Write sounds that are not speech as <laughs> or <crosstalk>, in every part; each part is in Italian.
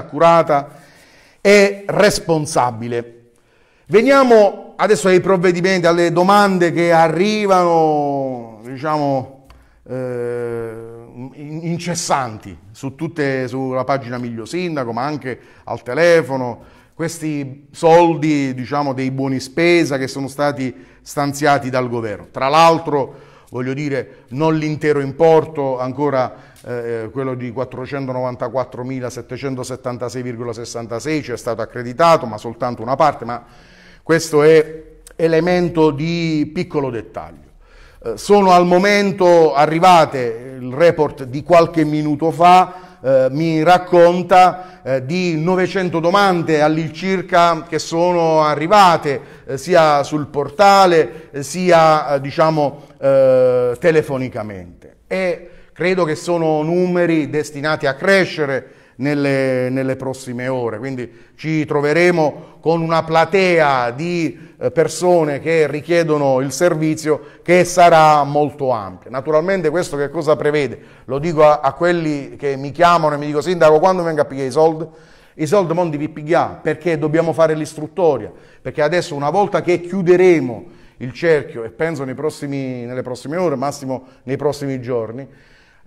accurata e responsabile. Veniamo adesso ai provvedimenti, alle domande che arrivano, diciamo, eh, incessanti su tutte, sulla pagina Miglio Sindaco, ma anche al telefono. Questi soldi, diciamo, dei buoni spesa che sono stati stanziati dal governo. Tra l'altro, voglio dire non l'intero importo, ancora eh, eh quello di 494.776,66 ci è stato accreditato, ma soltanto una parte, ma questo è elemento di piccolo dettaglio. Eh, sono al momento arrivate eh, il report di qualche minuto fa, eh, mi racconta eh, di 900 domande all'incirca che sono arrivate eh, sia sul portale eh, sia eh, diciamo eh, telefonicamente e credo che sono numeri destinati a crescere nelle, nelle prossime ore. Quindi ci troveremo con una platea di eh, persone che richiedono il servizio che sarà molto ampia. Naturalmente questo che cosa prevede? Lo dico a, a quelli che mi chiamano e mi dicono sindaco quando vengo a pigliare i soldi? I soldi mondi vi pigliamo perché dobbiamo fare l'istruttoria, perché adesso una volta che chiuderemo il cerchio e penso prossimi, nelle prossime ore, massimo nei prossimi giorni,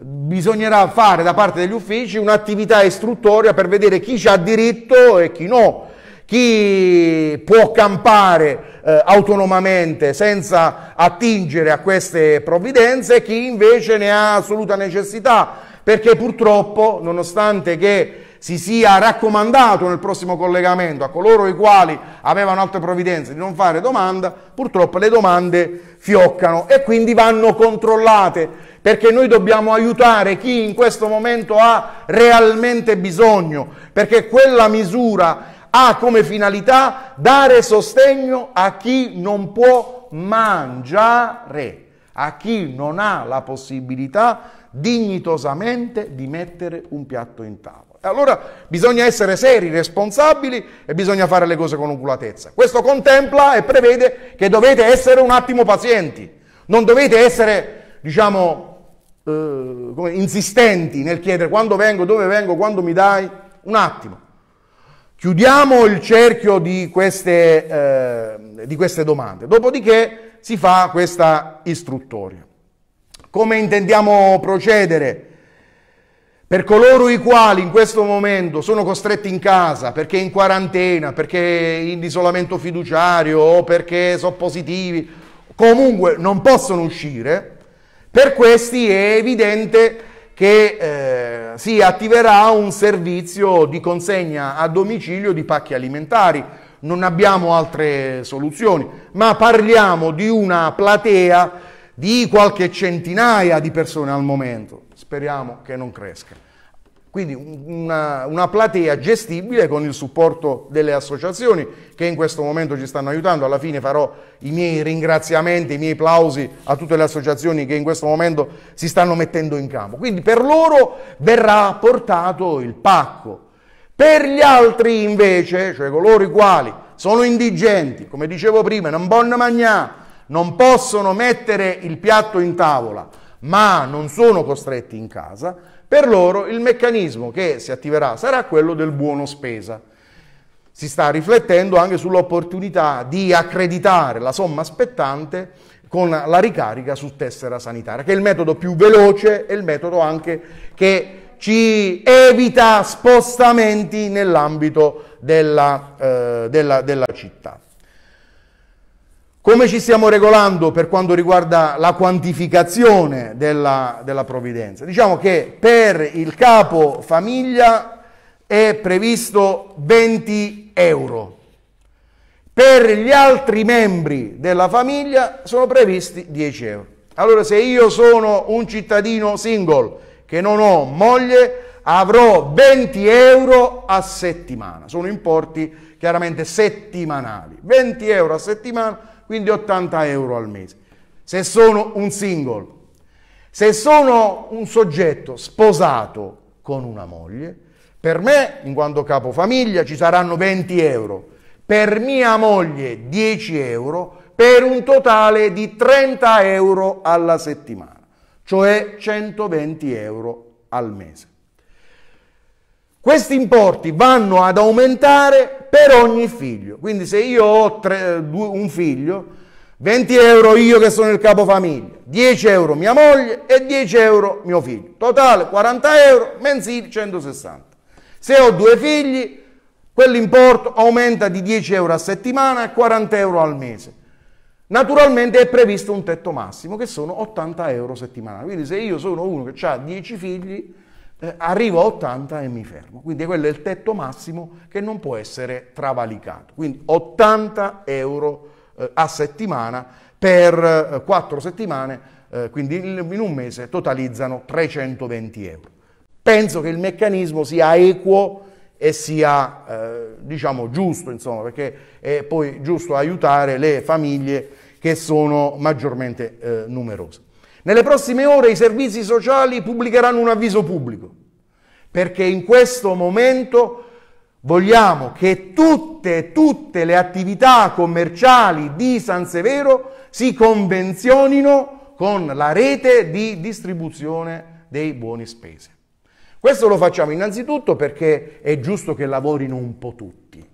bisognerà fare da parte degli uffici un'attività istruttoria per vedere chi ha diritto e chi no, chi può campare eh, autonomamente senza attingere a queste provvidenze e chi invece ne ha assoluta necessità, perché purtroppo, nonostante che si sia raccomandato nel prossimo collegamento a coloro i quali avevano altre provvidenze di non fare domanda, purtroppo le domande fioccano e quindi vanno controllate perché noi dobbiamo aiutare chi in questo momento ha realmente bisogno, perché quella misura ha come finalità dare sostegno a chi non può mangiare, a chi non ha la possibilità dignitosamente di mettere un piatto in tavola. Allora bisogna essere seri, responsabili e bisogna fare le cose con oculatezza. Questo contempla e prevede che dovete essere un attimo pazienti, non dovete essere, diciamo, eh, insistenti nel chiedere quando vengo, dove vengo, quando mi dai, un attimo. Chiudiamo il cerchio di queste, eh, di queste domande, dopodiché si fa questa istruttoria. Come intendiamo procedere? per coloro i quali in questo momento sono costretti in casa perché in quarantena, perché in isolamento fiduciario o perché sono positivi, comunque non possono uscire, per questi è evidente che eh, si attiverà un servizio di consegna a domicilio di pacchi alimentari. Non abbiamo altre soluzioni, ma parliamo di una platea di qualche centinaia di persone al momento speriamo che non cresca. Quindi una, una, platea gestibile con il supporto delle associazioni che in questo momento ci stanno aiutando. Alla fine farò i miei ringraziamenti, i miei applausi a tutte le associazioni che in questo momento si stanno mettendo in campo. Quindi per loro verrà portato il pacco. Per gli altri invece, cioè coloro i quali sono indigenti, come dicevo prima, non bonno magnà, non possono mettere il piatto in tavola, ma non sono costretti in casa, per loro il meccanismo che si attiverà sarà quello del buono spesa. Si sta riflettendo anche sull'opportunità di accreditare la somma aspettante con la ricarica su tessera sanitaria, che è il metodo più veloce e il metodo anche che ci evita spostamenti nell'ambito della, eh, della, della città. Come ci stiamo regolando per quanto riguarda la quantificazione della, della provvidenza? Diciamo che per il capo famiglia è previsto 20 euro. Per gli altri membri della famiglia sono previsti 10 euro. Allora se io sono un cittadino single che non ho moglie, avrò 20 euro a settimana. Sono importi chiaramente settimanali. 20 euro a settimana quindi 80 euro al mese. Se sono un single, se sono un soggetto sposato con una moglie, per me, in quanto capofamiglia, ci saranno 20 euro, per mia moglie 10 euro, per un totale di 30 euro alla settimana, cioè 120 euro al mese. Questi importi vanno ad aumentare per ogni figlio. Quindi se io ho tre, due, un figlio, 20 euro io che sono il capofamiglia, 10 euro mia moglie e 10 euro mio figlio. Totale 40 euro, mensili 160. Se ho due figli, quell'importo aumenta di 10 euro a settimana e 40 euro al mese. Naturalmente è previsto un tetto massimo che sono 80 euro settimanali. Quindi se io sono uno che ha 10 figli, eh, arrivo a 80 e mi fermo. Quindi quello è il tetto massimo che non può essere travalicato. Quindi 80 euro eh, a settimana per eh, 4 settimane, eh, quindi in un mese totalizzano 320 euro. Penso che il meccanismo sia equo e sia eh, diciamo giusto, insomma, perché è poi giusto aiutare le famiglie che sono maggiormente eh, numerose. Nelle prossime ore i servizi sociali pubblicheranno un avviso pubblico, perché in questo momento vogliamo che tutte, tutte le attività commerciali di San Severo si convenzionino con la rete di distribuzione dei buoni spese. Questo lo facciamo innanzitutto perché è giusto che lavorino un po' tutti,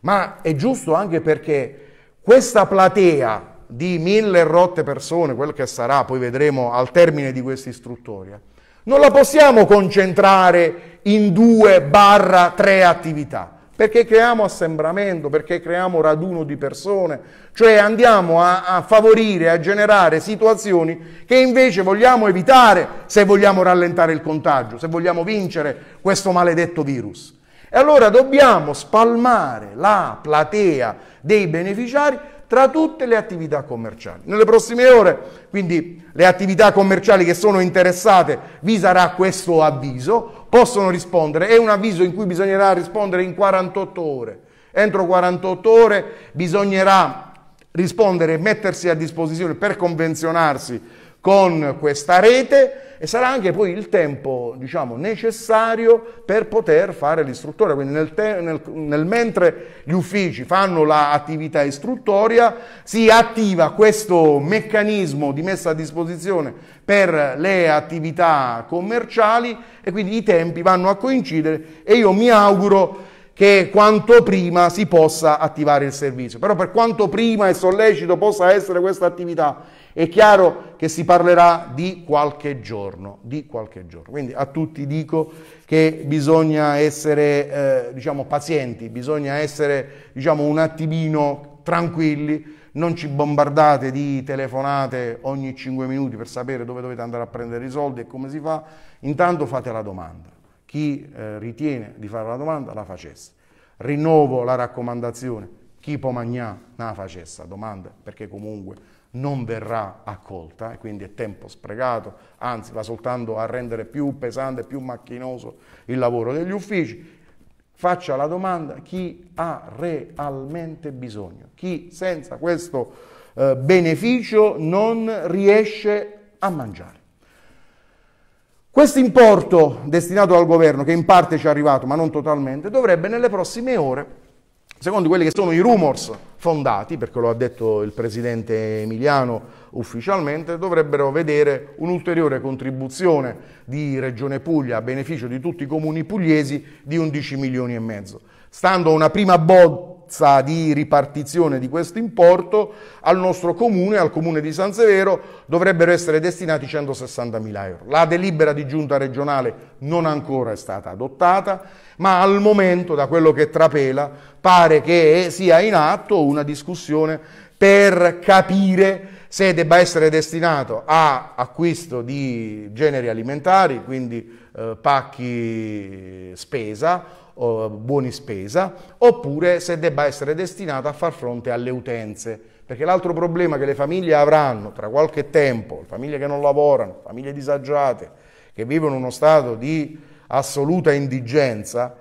ma è giusto anche perché questa platea di mille rotte persone, quel che sarà, poi vedremo al termine di questa istruttoria, eh, non la possiamo concentrare in due barra tre attività, perché creiamo assembramento, perché creiamo raduno di persone, cioè andiamo a, a favorire, a generare situazioni che invece vogliamo evitare se vogliamo rallentare il contagio, se vogliamo vincere questo maledetto virus. E allora dobbiamo spalmare la platea dei beneficiari tra tutte le attività commerciali. Nelle prossime ore, quindi le attività commerciali che sono interessate, vi sarà questo avviso, possono rispondere, è un avviso in cui bisognerà rispondere in 48 ore. Entro 48 ore bisognerà rispondere e mettersi a disposizione per convenzionarsi con questa rete e sarà anche poi il tempo diciamo, necessario per poter fare l'istruttoria. Quindi nel, te- nel, nel mentre gli uffici fanno l'attività istruttoria si attiva questo meccanismo di messa a disposizione per le attività commerciali e quindi i tempi vanno a coincidere e io mi auguro che quanto prima si possa attivare il servizio. Però per quanto prima e sollecito possa essere questa attività è chiaro che si parlerà di qualche giorno, di qualche giorno. Quindi a tutti dico che bisogna essere eh, diciamo, pazienti, bisogna essere diciamo, un attimino tranquilli, non ci bombardate di telefonate ogni 5 minuti per sapere dove dovete andare a prendere i soldi e come si fa. Intanto fate la domanda. Chi eh, ritiene di fare la domanda la facesse. Rinnovo la raccomandazione, chi può mangiare, la facesse la domanda, perché comunque non verrà accolta e quindi è tempo sprecato, anzi va soltanto a rendere più pesante, più macchinoso il lavoro degli uffici. Faccia la domanda chi ha realmente bisogno, chi senza questo eh, beneficio non riesce a mangiare. Questo importo destinato dal governo, che in parte ci è arrivato ma non totalmente, dovrebbe nelle prossime ore, secondo quelli che sono i rumors fondati, perché lo ha detto il Presidente Emiliano ufficialmente, dovrebbero vedere un'ulteriore contribuzione di Regione Puglia a beneficio di tutti i comuni pugliesi di 11 milioni e mezzo. Stando a una prima botta bozza di ripartizione di questo importo al nostro comune, al comune di San Severo, dovrebbero essere destinati 160.000 euro. La delibera di giunta regionale non ancora è stata adottata, ma al momento, da quello che trapela, pare che sia in atto una discussione per capire se debba essere destinato a acquisto di generi alimentari, quindi eh, pacchi spesa, buoni spesa, oppure se debba essere destinato a far fronte alle utenze. Perché l'altro problema che le famiglie avranno tra qualche tempo, famiglie che non lavorano, famiglie disagiate, che vivono uno stato di assoluta indigenza,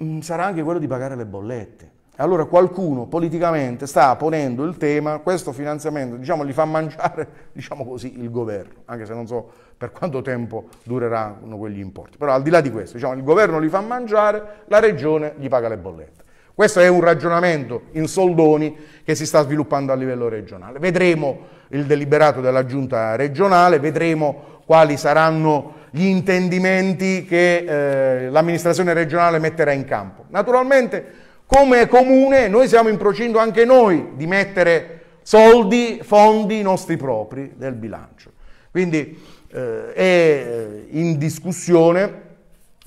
mm, sarà anche quello di pagare le bollette. Allora qualcuno politicamente sta ponendo il tema, questo finanziamento diciamo, gli fa mangiare <laughs> diciamo così, il governo, anche se non so per quanto tempo dureranno quegli importi. Però al di là di questo, diciamo, il governo li fa mangiare, la regione gli paga le bollette. Questo è un ragionamento in soldoni che si sta sviluppando a livello regionale. Vedremo il deliberato della giunta regionale, vedremo quali saranno gli intendimenti che eh, l'amministrazione regionale metterà in campo. Naturalmente come comune noi siamo in procinto anche noi di mettere soldi, fondi nostri propri del bilancio. Quindi eh, è eh, in discussione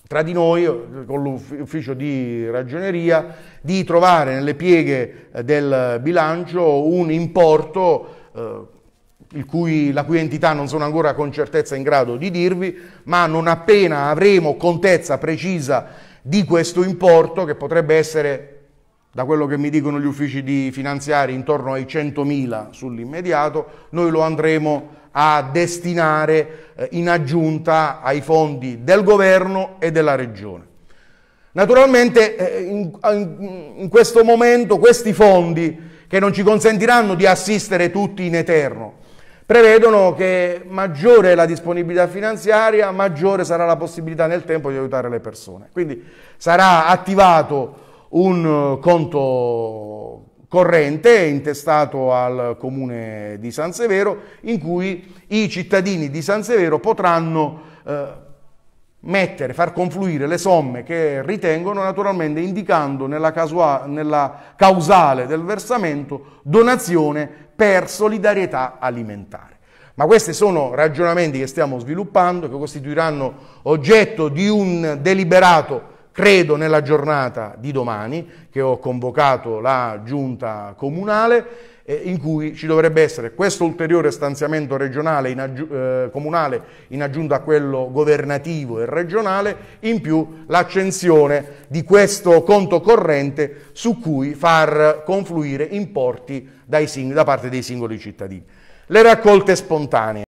tra di noi, con l'ufficio di ragioneria, di trovare nelle pieghe eh, del bilancio un importo eh, cui, la cui entità non sono ancora con certezza in grado di dirvi, ma non appena avremo contezza precisa di questo importo che potrebbe essere da quello che mi dicono gli uffici di finanziari intorno ai 100.000 sull'immediato, noi lo andremo a destinare eh, in aggiunta ai fondi del governo e della regione. Naturalmente eh, in, questo momento questi fondi che non ci consentiranno di assistere tutti in eterno, prevedono che maggiore è la disponibilità finanziaria, maggiore sarà la possibilità nel tempo di aiutare le persone. Quindi sarà attivato un eh, conto corrente intestato al comune di San Severo in cui i cittadini di San Severo potranno eh, mettere, far confluire le somme che ritengono, naturalmente indicando nella, casuale, nella causale del versamento donazione per solidarietà alimentare. Ma questi sono ragionamenti che stiamo sviluppando, che costituiranno oggetto di un deliberato Credo nella giornata di domani che ho convocato la giunta comunale eh, in cui ci dovrebbe essere questo ulteriore stanziamento regionale in aggi- eh, comunale in aggiunta a quello governativo e regionale, in più l'accensione di questo conto corrente su cui far confluire importi dai sing- da parte dei singoli cittadini. Le raccolte spontanee.